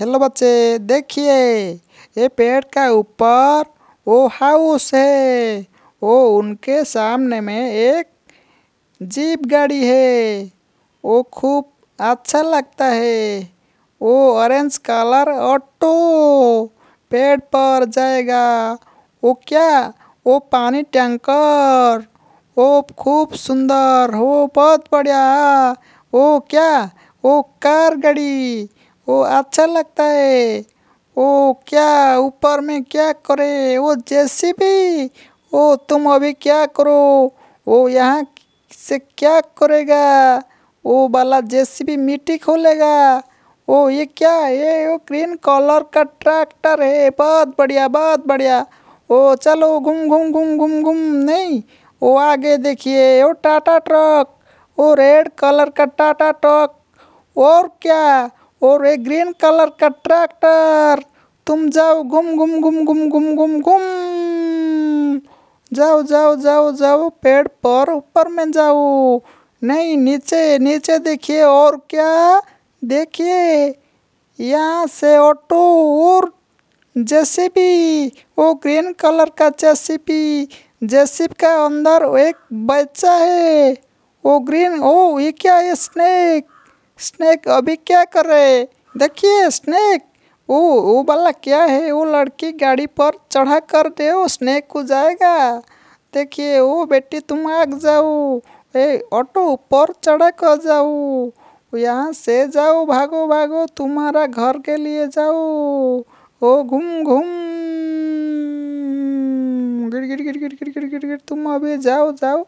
hello बच्चे देखिए ये पेड़ का ऊपर वो हाउस है वो उनके सामने में एक जीप गाड़ी है वो खूब अच्छा लगता है वो ऑरेंज कलर ऑटो पेड़ पर जाएगा वो क्या वो पानी टैंकर वो खूब सुंदर हो बहुत बढ़िया वो क्या वो कार गाड़ी ओ अच्छा लगता है ओ क्या ऊपर में क्या करे ओ जैसे भी ओ तुम अभी क्या करो ओ यहाँ से क्या करेगा ओ वाला जैसे भी मिट्टी खोलेगा ओ ये क्या है वो ग्रीन कलर का ट्रैक्टर है बहुत बढ़िया बहुत बढ़िया ओ चलो घूम घूम घूम घूम घूम नहीं ओ आगे देखिए ओ टाटा ट्रक ओ रेड कलर का टाटा ट्रक और क्या और एक ग्रीन कलर का ट्रैक्टर तुम जाओ गुम गुम गुम गुम गुम गुम गुम जाओ जाओ जाओ जाओ पेड़ पर ऊपर में जाओ नहीं नीचे नीचे देखिए और क्या देखिए यहाँ से ऑटो और जेसीबी वो ग्रीन कलर का जेसीबी जेसीब का अंदर एक बच्चा है वो ग्रीन ओ ये क्या है स्नेक स्नेक अभी क्या कर रहे देखिए स्नेक वो वो वाला क्या है वो लड़की गाड़ी पर चढ़ा कर दे वो को जाएगा देखिए ओ बेटी तुम आग जाओ ए ऑटो ऊपर चढ़ा कर जाओ यहाँ से जाओ भागो भागो तुम्हारा घर के लिए जाओ ओ घूम घूम गिर गिर गिर गिर गिर गिर गिर गिर तुम अभी जाओ जाओ